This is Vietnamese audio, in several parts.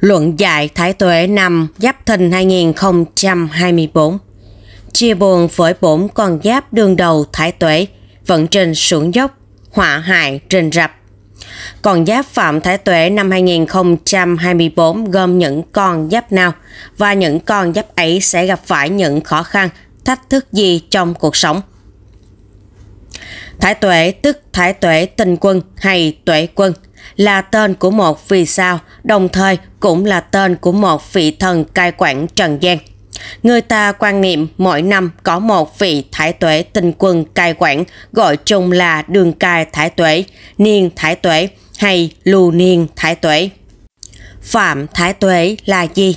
Luận dạy Thái Tuệ năm Giáp Thìn 2024 Chia buồn với bổn con giáp đương đầu Thái Tuệ Vận trình xuống dốc, họa hại trình rập Con giáp Phạm Thái Tuệ năm 2024 gồm những con giáp nào Và những con giáp ấy sẽ gặp phải những khó khăn, thách thức gì trong cuộc sống Thái Tuệ tức Thái Tuệ tinh quân hay Tuệ quân – là tên của một vì sao, đồng thời cũng là tên của một vị thần cai quản trần gian. Người ta quan niệm mỗi năm có một vị thái tuế tinh quân cai quản gọi chung là đường cai thái tuế, niên thái tuế hay lù niên thái tuế. Phạm thái tuế là gì?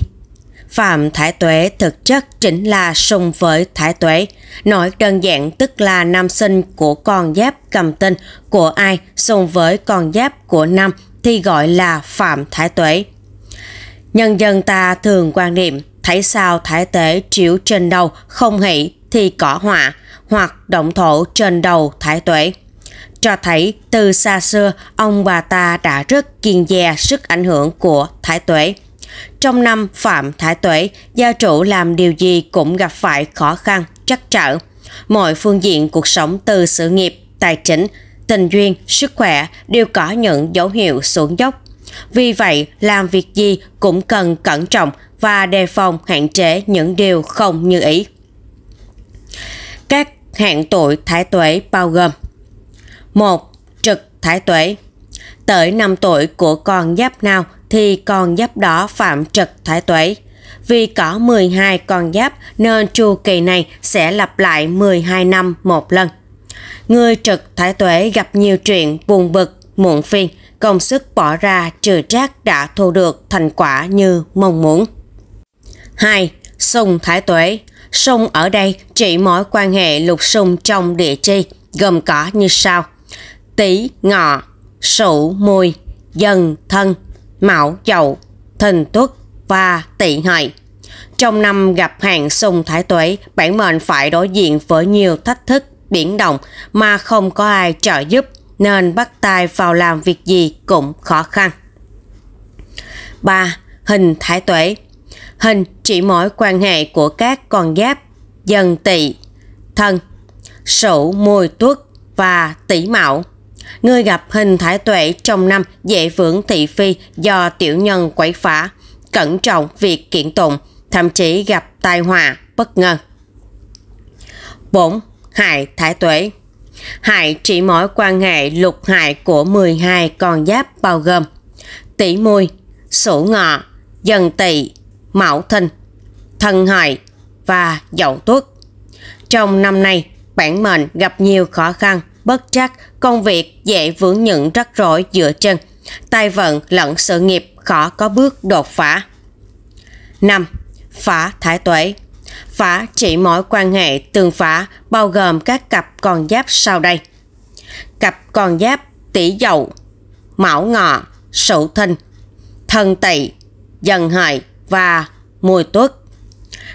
Phạm Thái Tuế thực chất chính là sùng với Thái Tuế. Nói đơn giản tức là nam sinh của con giáp cầm tinh của ai sùng với con giáp của năm thì gọi là Phạm Thái Tuế. Nhân dân ta thường quan niệm thấy sao Thái Tuế chiếu trên đầu không hỷ thì cỏ họa hoặc động thổ trên đầu Thái Tuế cho thấy từ xa xưa ông bà ta đã rất kiên dè sức ảnh hưởng của Thái Tuế. Trong năm Phạm Thái Tuệ, gia chủ làm điều gì cũng gặp phải khó khăn, trắc trở. Mọi phương diện cuộc sống từ sự nghiệp, tài chính, tình duyên, sức khỏe đều có những dấu hiệu xuống dốc. Vì vậy, làm việc gì cũng cần cẩn trọng và đề phòng hạn chế những điều không như ý. Các hạn tuổi thái tuế bao gồm 1. Trực thái tuế Tới 5 tuổi của con giáp nào thì con giáp đó phạm trực thái tuế. Vì có 12 con giáp nên chu kỳ này sẽ lặp lại 12 năm một lần. Người trực thái tuế gặp nhiều chuyện buồn bực, muộn phiền, công sức bỏ ra trừ trác đã thu được thành quả như mong muốn. 2. Sung thái tuế Sung ở đây chỉ mối quan hệ lục sung trong địa chi, gồm có như sau. Tý, ngọ, sửu, mùi, dần, thân, mão dậu, thìn tuất và tỵ hợi. Trong năm gặp hàng xung thái tuế, bản mệnh phải đối diện với nhiều thách thức, biển động mà không có ai trợ giúp nên bắt tay vào làm việc gì cũng khó khăn. 3. Hình thái tuế Hình chỉ mối quan hệ của các con giáp, dần tỵ, thân, sửu mùi tuất và tỷ mạo người gặp hình thái tuệ trong năm dễ vướng thị phi do tiểu nhân quấy phá, cẩn trọng việc kiện tụng, thậm chí gặp tai họa bất ngờ. 4. Hại thái tuế Hại chỉ mỗi quan hệ lục hại của 12 con giáp bao gồm tỷ mùi, sổ ngọ, dần tỵ, mão thìn, thân hại và dậu tuất. Trong năm nay, bản mệnh gặp nhiều khó khăn bất trắc, công việc dễ vướng những rắc rối giữa chân. Tài vận lẫn sự nghiệp khó có bước đột phá. 5. Phá thái tuế Phá chỉ mỗi quan hệ tương phá bao gồm các cặp con giáp sau đây. Cặp con giáp tỷ dậu, mão ngọ, sửu thìn, thân tỵ, dần hợi và mùi tuất.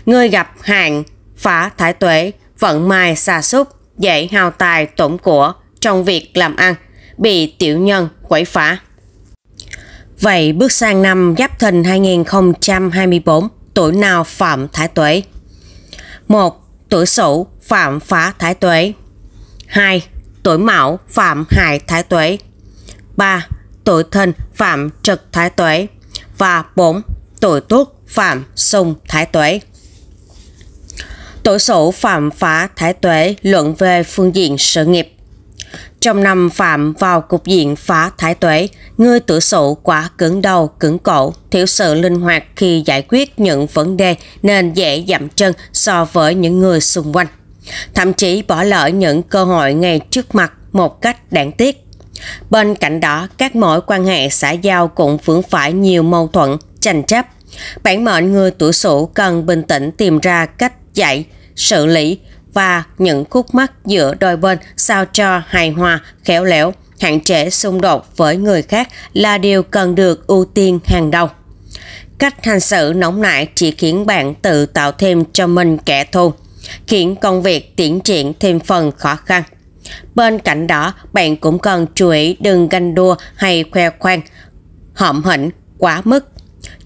Người gặp hạn, phá thái tuế, vận may xa xúc, dạy hào tài tổn của trong việc làm ăn, bị tiểu nhân quấy phá. Vậy bước sang năm Giáp Thìn 2024, tuổi nào phạm thái tuế? 1. Tuổi Sửu phạm phá thái tuế. 2. Tuổi Mão phạm hại thái tuế. 3. Tuổi Thìn phạm trực thái tuế. Và 4. Tuổi Tuất phạm xung thái tuế. Tổ sổ Phạm Phá Thái Tuế luận về phương diện sự nghiệp. Trong năm Phạm vào cục diện phá thái tuế, người tử sổ quá cứng đầu, cứng cổ, thiếu sự linh hoạt khi giải quyết những vấn đề nên dễ dậm chân so với những người xung quanh. Thậm chí bỏ lỡ những cơ hội ngay trước mặt một cách đáng tiếc. Bên cạnh đó, các mối quan hệ xã giao cũng vướng phải nhiều mâu thuẫn, tranh chấp. Bản mệnh người tuổi sửu cần bình tĩnh tìm ra cách giải xử lý và những khúc mắc giữa đôi bên sao cho hài hòa, khéo léo, hạn chế xung đột với người khác là điều cần được ưu tiên hàng đầu. Cách hành xử nóng nảy chỉ khiến bạn tự tạo thêm cho mình kẻ thù, khiến công việc tiến triển thêm phần khó khăn. Bên cạnh đó, bạn cũng cần chú ý đừng ganh đua hay khoe khoang, hậm hĩnh quá mức.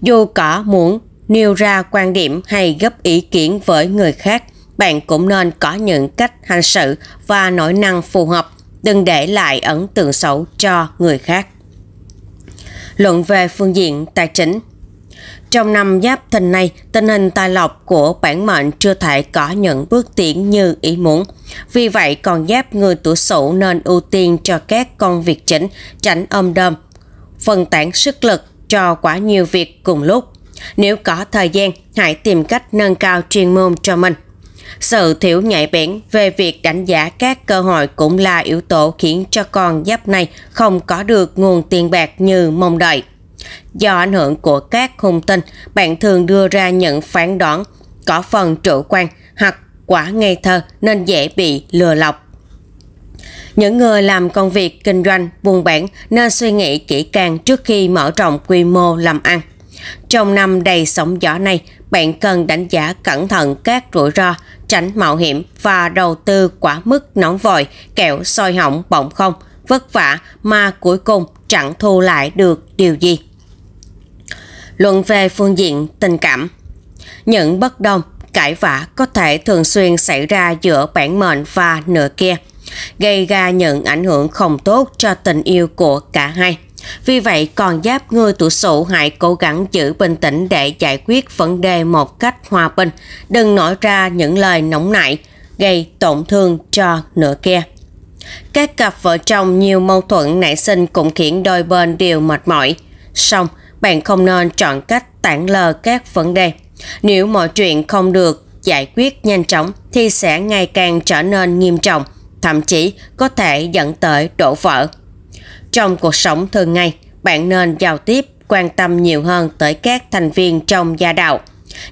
Dù có muốn nêu ra quan điểm hay góp ý kiến với người khác, bạn cũng nên có những cách hành sự và nỗi năng phù hợp, đừng để lại ấn tượng xấu cho người khác. Luận về phương diện tài chính trong năm giáp thìn này, tình hình tài lộc của bản mệnh chưa thể có những bước tiến như ý muốn. Vì vậy, còn giáp người tuổi sửu nên ưu tiên cho các công việc chính, tránh ôm đơm, phân tán sức lực cho quá nhiều việc cùng lúc. Nếu có thời gian, hãy tìm cách nâng cao chuyên môn cho mình. Sự thiếu nhạy bén về việc đánh giá các cơ hội cũng là yếu tố khiến cho con giáp này không có được nguồn tiền bạc như mong đợi. Do ảnh hưởng của các hung tinh, bạn thường đưa ra những phán đoán có phần chủ quan hoặc quá ngây thơ nên dễ bị lừa lọc. Những người làm công việc kinh doanh, buôn bán nên suy nghĩ kỹ càng trước khi mở rộng quy mô làm ăn. Trong năm đầy sóng gió này, bạn cần đánh giá cẩn thận các rủi ro, tránh mạo hiểm và đầu tư quá mức nóng vội, kẹo soi hỏng bỏng không, vất vả mà cuối cùng chẳng thu lại được điều gì. Luận về phương diện tình cảm Những bất đồng, cãi vã có thể thường xuyên xảy ra giữa bản mệnh và nửa kia, gây ra những ảnh hưởng không tốt cho tình yêu của cả hai. Vì vậy, còn giáp người tuổi sụ hãy cố gắng giữ bình tĩnh để giải quyết vấn đề một cách hòa bình, đừng nói ra những lời nóng nảy, gây tổn thương cho nửa kia. Các cặp vợ chồng nhiều mâu thuẫn nảy sinh cũng khiến đôi bên đều mệt mỏi. Song, bạn không nên chọn cách tản lờ các vấn đề. Nếu mọi chuyện không được giải quyết nhanh chóng thì sẽ ngày càng trở nên nghiêm trọng, thậm chí có thể dẫn tới đổ vỡ. Trong cuộc sống thường ngày, bạn nên giao tiếp, quan tâm nhiều hơn tới các thành viên trong gia đạo.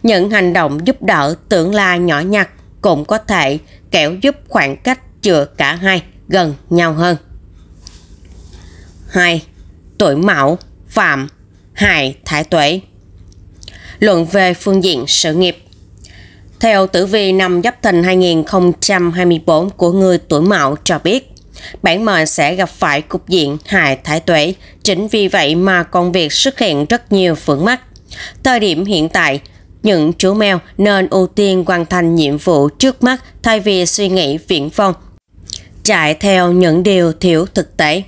Những hành động giúp đỡ tưởng là nhỏ nhặt cũng có thể kéo giúp khoảng cách giữa cả hai gần nhau hơn. 2. Tuổi Mão, Phạm, Hài, Thái Tuệ Luận về phương diện sự nghiệp Theo tử vi năm Giáp Thìn 2024 của người tuổi Mão cho biết, Bản mệnh sẽ gặp phải cục diện hại thái tuế, chính vì vậy mà công việc xuất hiện rất nhiều vướng mắt. Thời điểm hiện tại, những chú mèo nên ưu tiên hoàn thành nhiệm vụ trước mắt thay vì suy nghĩ viễn vông, chạy theo những điều thiếu thực tế.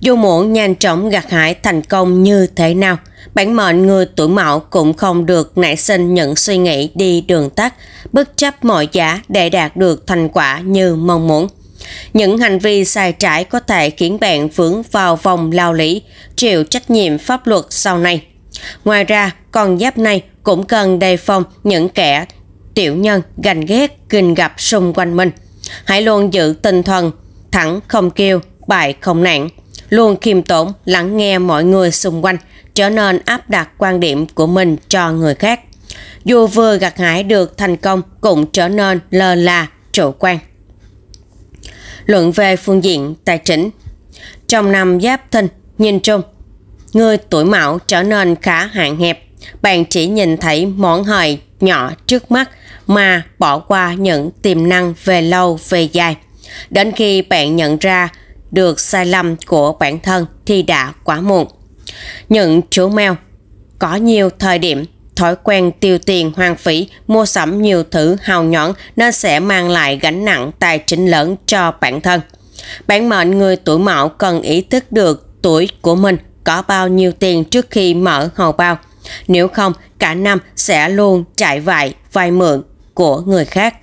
Dù muốn nhanh chóng gặt hái thành công như thế nào, bản mệnh người tuổi mão cũng không được nảy sinh những suy nghĩ đi đường tắt, bất chấp mọi giá để đạt được thành quả như mong muốn. Những hành vi xài trái có thể khiến bạn vướng vào vòng lao lý, chịu trách nhiệm pháp luật sau này. Ngoài ra, con giáp này cũng cần đề phòng những kẻ tiểu nhân ganh ghét kinh gặp xung quanh mình. Hãy luôn giữ tinh thần thẳng không kêu, bại không nản, luôn khiêm tốn lắng nghe mọi người xung quanh, trở nên áp đặt quan điểm của mình cho người khác. Dù vừa gặt hái được thành công cũng trở nên lơ là, chủ quan luận về phương diện tài chính. Trong năm giáp thân nhìn chung, người tuổi mão trở nên khá hạn hẹp. Bạn chỉ nhìn thấy món hời nhỏ trước mắt mà bỏ qua những tiềm năng về lâu về dài. Đến khi bạn nhận ra được sai lầm của bản thân thì đã quá muộn. Những chú mèo có nhiều thời điểm Thói quen tiêu tiền hoang phí, mua sắm nhiều thứ hào nhõn nên sẽ mang lại gánh nặng tài chính lớn cho bản thân. Bản mệnh người tuổi mão cần ý thức được tuổi của mình có bao nhiêu tiền trước khi mở hầu bao. Nếu không, cả năm sẽ luôn chạy vại vay mượn của người khác.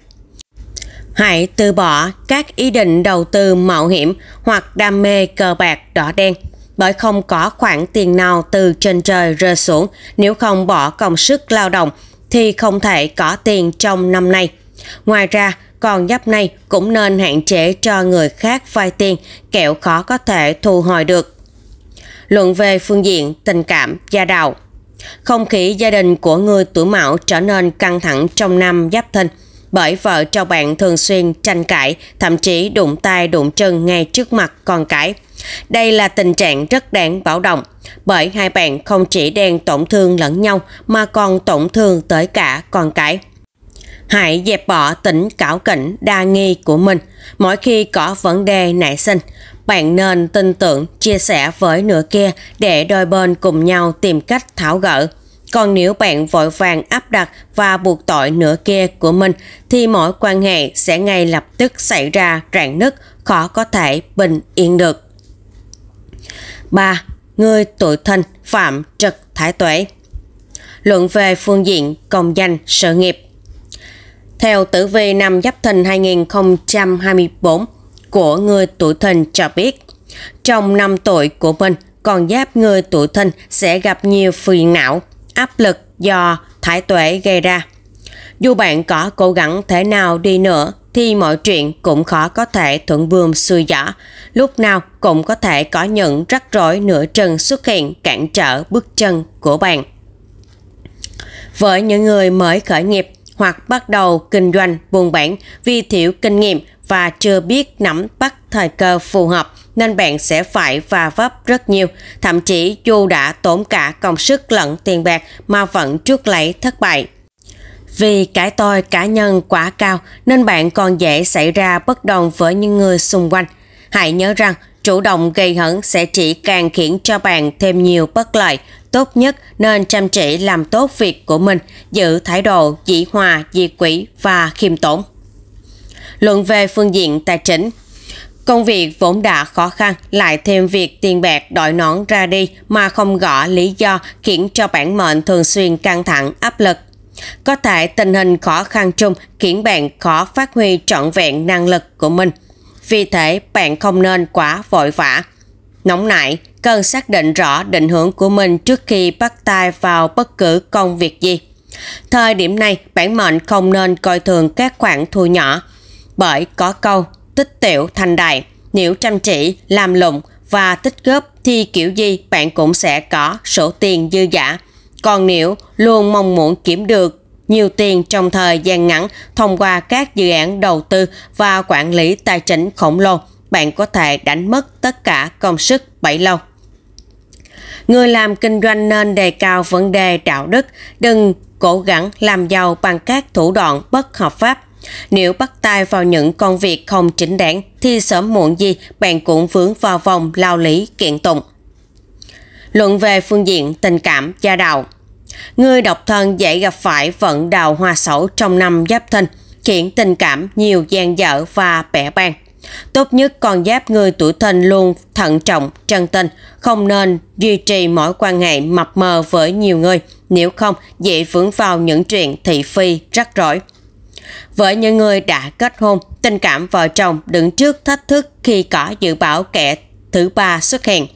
Hãy từ bỏ các ý định đầu tư mạo hiểm hoặc đam mê cờ bạc đỏ đen – bởi không có khoản tiền nào từ trên trời rơi xuống nếu không bỏ công sức lao động thì không thể có tiền trong năm nay. Ngoài ra, còn giáp này cũng nên hạn chế cho người khác vay tiền kẻo khó có thể thu hồi được. Luận về phương diện tình cảm gia đạo Không khí gia đình của người tuổi mão trở nên căng thẳng trong năm giáp thìn bởi vợ chồng bạn thường xuyên tranh cãi, thậm chí đụng tay đụng chân ngay trước mặt con cái. Đây là tình trạng rất đáng báo động, bởi hai bạn không chỉ đang tổn thương lẫn nhau mà còn tổn thương tới cả con cái. Hãy dẹp bỏ tính cảo kỉnh đa nghi của mình mỗi khi có vấn đề nảy sinh. Bạn nên tin tưởng, chia sẻ với nửa kia để đôi bên cùng nhau tìm cách tháo gỡ. Còn nếu bạn vội vàng áp đặt và buộc tội nửa kia của mình thì mỗi quan hệ sẽ ngay lập tức xảy ra rạn nứt, khó có thể bình yên được. 3. Người tuổi thân phạm trật thái tuệ Luận về phương diện công danh sự nghiệp Theo tử vi năm Giáp Thìn 2024 của người tuổi thìn cho biết, trong năm tuổi của mình, con giáp người tuổi thìn sẽ gặp nhiều phiền não áp lực do thải tuệ gây ra. Dù bạn có cố gắng thế nào đi nữa thì mọi chuyện cũng khó có thể thuận buồm xuôi gió, lúc nào cũng có thể có những rắc rối nửa chừng xuất hiện cản trở bước chân của bạn. Với những người mới khởi nghiệp hoặc bắt đầu kinh doanh buôn bản vì thiếu kinh nghiệm và chưa biết nắm bắt thời cơ phù hợp nên bạn sẽ phải va vấp rất nhiều. Thậm chí dù đã tốn cả công sức lẫn tiền bạc mà vẫn trước lấy thất bại. Vì cái tôi cá nhân quá cao nên bạn còn dễ xảy ra bất đồng với những người xung quanh. Hãy nhớ rằng chủ động gây hấn sẽ chỉ càng khiến cho bạn thêm nhiều bất lợi. Tốt nhất nên chăm chỉ làm tốt việc của mình, giữ thái độ dĩ hòa, dị quỷ và khiêm tốn. Luận về phương diện tài chính, Công việc vốn đã khó khăn, lại thêm việc tiền bạc đội nón ra đi mà không gõ lý do khiến cho bản mệnh thường xuyên căng thẳng áp lực. Có thể tình hình khó khăn chung khiến bạn khó phát huy trọn vẹn năng lực của mình. Vì thế, bạn không nên quá vội vã. Nóng nảy, cần xác định rõ định hướng của mình trước khi bắt tay vào bất cứ công việc gì. Thời điểm này, bản mệnh không nên coi thường các khoản thu nhỏ, bởi có câu tích tiểu thành đại. Nếu chăm chỉ, làm lụng và tích góp thì kiểu gì bạn cũng sẽ có số tiền dư giả. Còn nếu luôn mong muốn kiếm được nhiều tiền trong thời gian ngắn thông qua các dự án đầu tư và quản lý tài chính khổng lồ, bạn có thể đánh mất tất cả công sức bảy lâu. Người làm kinh doanh nên đề cao vấn đề đạo đức, đừng cố gắng làm giàu bằng các thủ đoạn bất hợp pháp nếu bắt tay vào những công việc không chính đáng thì sớm muộn gì bạn cũng vướng vào vòng lao lý kiện tụng. Luận về phương diện tình cảm gia đạo Người độc thân dễ gặp phải vận đào hoa sổ trong năm giáp thìn, khiến tình cảm nhiều gian dở và bẻ bang. Tốt nhất con giáp người tuổi thìn luôn thận trọng, chân tình, không nên duy trì mối quan hệ mập mờ với nhiều người, nếu không dễ vướng vào những chuyện thị phi rắc rối. Với những người đã kết hôn, tình cảm vợ chồng đứng trước thách thức khi có dự báo kẻ thứ ba xuất hiện.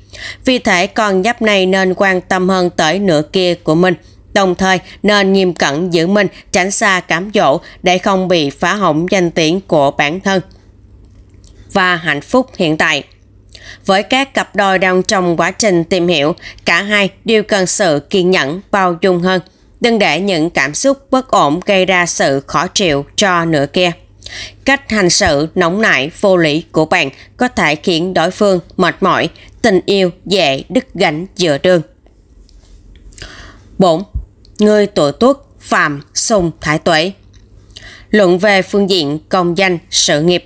Vì thế con giáp này nên quan tâm hơn tới nửa kia của mình, đồng thời nên nghiêm cẩn giữ mình tránh xa cám dỗ để không bị phá hỏng danh tiếng của bản thân và hạnh phúc hiện tại. Với các cặp đôi đang trong quá trình tìm hiểu, cả hai đều cần sự kiên nhẫn, bao dung hơn – đừng để những cảm xúc bất ổn gây ra sự khó chịu cho nửa kia. Cách hành xử nóng nảy vô lý của bạn có thể khiến đối phương mệt mỏi, tình yêu dễ đứt gánh giữa đường. 4. Người tuổi tuất Phạm Sùng Thái tuế Luận về phương diện công danh, sự nghiệp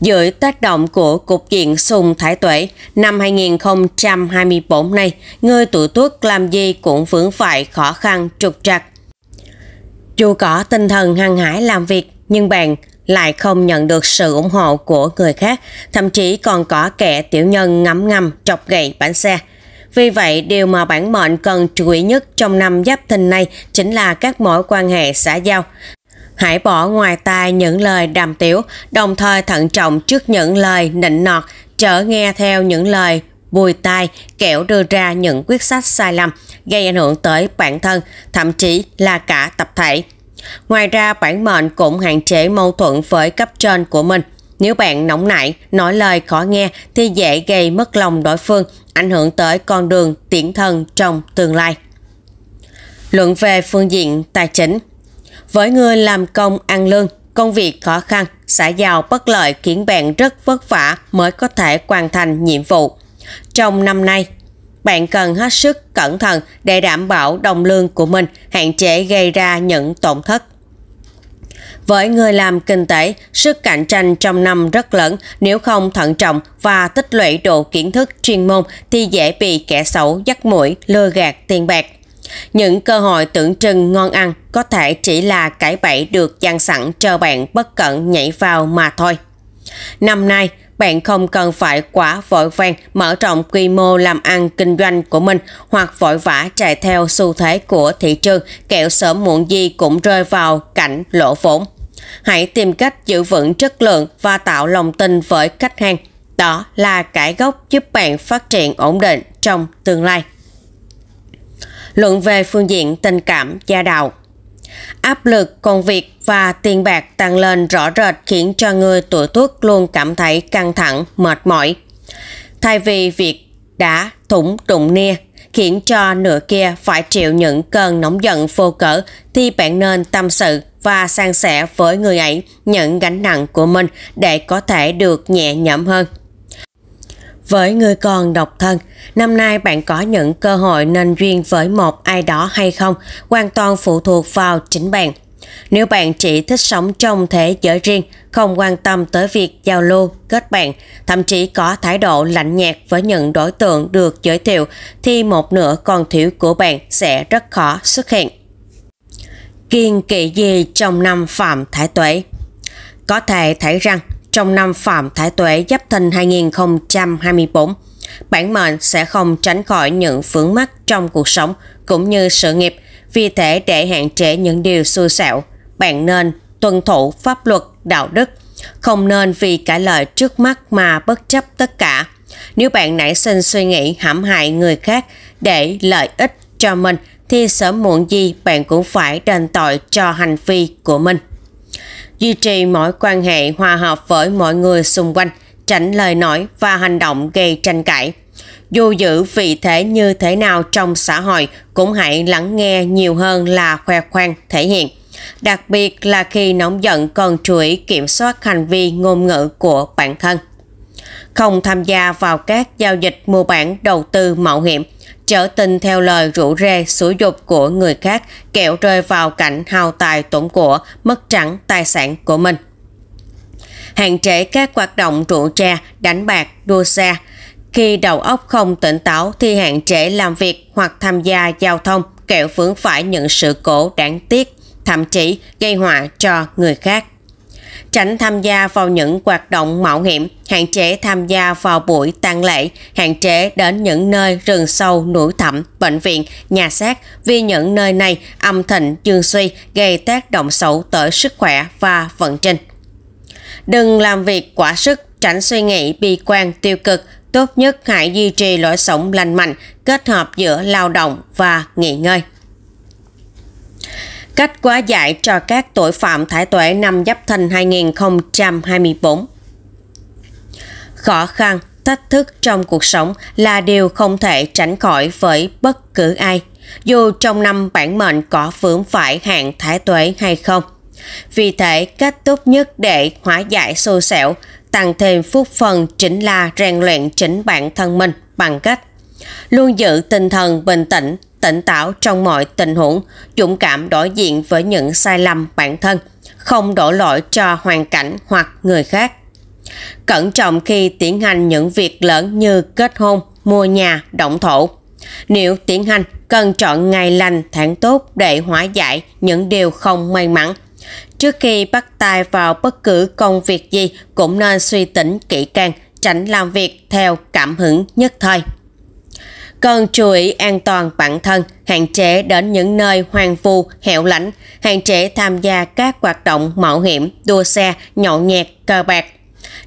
dưới tác động của Cục diện Sùng Thải Tuệ năm 2024 này, người tuổi tuất làm gì cũng vướng phải khó khăn trục trặc. Dù có tinh thần hăng hải làm việc, nhưng bạn lại không nhận được sự ủng hộ của người khác, thậm chí còn có kẻ tiểu nhân ngấm ngầm chọc gậy bản xe. Vì vậy, điều mà bản mệnh cần chú ý nhất trong năm giáp thìn này chính là các mối quan hệ xã giao. Hãy bỏ ngoài tai những lời đàm tiếu, đồng thời thận trọng trước những lời nịnh nọt, trở nghe theo những lời bùi tai kẻo đưa ra những quyết sách sai lầm gây ảnh hưởng tới bản thân, thậm chí là cả tập thể. Ngoài ra, bản mệnh cũng hạn chế mâu thuẫn với cấp trên của mình. Nếu bạn nóng nảy, nói lời khó nghe thì dễ gây mất lòng đối phương, ảnh hưởng tới con đường tiến thân trong tương lai. Luận về phương diện tài chính – với người làm công ăn lương, công việc khó khăn, xã giàu bất lợi khiến bạn rất vất vả mới có thể hoàn thành nhiệm vụ. Trong năm nay, bạn cần hết sức cẩn thận để đảm bảo đồng lương của mình hạn chế gây ra những tổn thất. Với người làm kinh tế, sức cạnh tranh trong năm rất lớn, nếu không thận trọng và tích lũy độ kiến thức chuyên môn thì dễ bị kẻ xấu dắt mũi lừa gạt tiền bạc. Những cơ hội tưởng trưng ngon ăn có thể chỉ là cải bẫy được dàn sẵn cho bạn bất cẩn nhảy vào mà thôi. Năm nay, bạn không cần phải quá vội vàng mở rộng quy mô làm ăn kinh doanh của mình hoặc vội vã chạy theo xu thế của thị trường kẹo sớm muộn gì cũng rơi vào cảnh lỗ vốn. Hãy tìm cách giữ vững chất lượng và tạo lòng tin với khách hàng. Đó là cải gốc giúp bạn phát triển ổn định trong tương lai luận về phương diện tình cảm gia đạo. Áp lực, công việc và tiền bạc tăng lên rõ rệt khiến cho người tuổi tuất luôn cảm thấy căng thẳng, mệt mỏi. Thay vì việc đã thủng đụng nia khiến cho nửa kia phải chịu những cơn nóng giận vô cỡ thì bạn nên tâm sự và san sẻ với người ấy những gánh nặng của mình để có thể được nhẹ nhõm hơn. Với người còn độc thân, năm nay bạn có những cơ hội nên duyên với một ai đó hay không hoàn toàn phụ thuộc vào chính bạn. Nếu bạn chỉ thích sống trong thế giới riêng, không quan tâm tới việc giao lưu, kết bạn, thậm chí có thái độ lạnh nhạt với những đối tượng được giới thiệu thì một nửa còn thiếu của bạn sẽ rất khó xuất hiện. Kiên kỵ gì trong năm Phạm Thái tuế Có thể thấy rằng trong năm phạm thái tuế giáp thìn 2024. Bản mệnh sẽ không tránh khỏi những vướng mắc trong cuộc sống cũng như sự nghiệp, vì thế để hạn chế những điều xui xẻo, bạn nên tuân thủ pháp luật, đạo đức, không nên vì cả lợi trước mắt mà bất chấp tất cả. Nếu bạn nảy sinh suy nghĩ hãm hại người khác để lợi ích cho mình thì sớm muộn gì bạn cũng phải đền tội cho hành vi của mình duy trì mọi quan hệ hòa hợp với mọi người xung quanh, tránh lời nói và hành động gây tranh cãi. Dù giữ vị thế như thế nào trong xã hội, cũng hãy lắng nghe nhiều hơn là khoe khoang thể hiện. Đặc biệt là khi nóng giận cần chú ý kiểm soát hành vi ngôn ngữ của bản thân không tham gia vào các giao dịch mua bán đầu tư mạo hiểm, trở tình theo lời rủ rê sử dục của người khác kẹo rơi vào cảnh hào tài tổn của, mất trắng tài sản của mình. Hạn chế các hoạt động rượu trà, đánh bạc, đua xe. Khi đầu óc không tỉnh táo thì hạn chế làm việc hoặc tham gia giao thông kẹo vướng phải những sự cố đáng tiếc, thậm chí gây họa cho người khác tránh tham gia vào những hoạt động mạo hiểm, hạn chế tham gia vào buổi tang lễ, hạn chế đến những nơi rừng sâu, núi thẳm, bệnh viện, nhà xác vì những nơi này âm thịnh dương suy gây tác động xấu tới sức khỏe và vận trình. Đừng làm việc quá sức, tránh suy nghĩ bi quan tiêu cực, tốt nhất hãy duy trì lối sống lành mạnh, kết hợp giữa lao động và nghỉ ngơi. Cách quá giải cho các tội phạm thải tuệ năm Giáp Thìn 2024 Khó khăn, thách thức trong cuộc sống là điều không thể tránh khỏi với bất cứ ai, dù trong năm bản mệnh có vướng phải hạn thái tuế hay không. Vì thế, cách tốt nhất để hóa giải xô xẻo, tăng thêm phúc phần chính là rèn luyện chính bản thân mình bằng cách luôn giữ tinh thần bình tĩnh, tỉnh táo trong mọi tình huống, dũng cảm đối diện với những sai lầm bản thân, không đổ lỗi cho hoàn cảnh hoặc người khác. Cẩn trọng khi tiến hành những việc lớn như kết hôn, mua nhà, động thổ. Nếu tiến hành, cần chọn ngày lành tháng tốt để hóa giải những điều không may mắn. Trước khi bắt tay vào bất cứ công việc gì cũng nên suy tính kỹ càng, tránh làm việc theo cảm hứng nhất thời cần chú ý an toàn bản thân, hạn chế đến những nơi hoang vu, hẻo lánh, hạn chế tham gia các hoạt động mạo hiểm, đua xe, nhậu nhẹt, cờ bạc.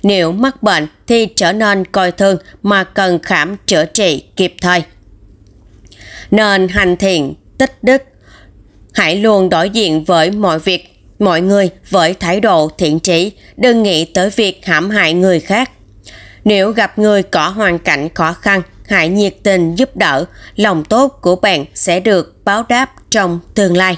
Nếu mắc bệnh thì trở nên coi thường mà cần khám chữa trị kịp thời. Nên hành thiện, tích đức. Hãy luôn đối diện với mọi việc, mọi người với thái độ thiện trí, đừng nghĩ tới việc hãm hại người khác. Nếu gặp người có hoàn cảnh khó khăn, hãy nhiệt tình giúp đỡ, lòng tốt của bạn sẽ được báo đáp trong tương lai.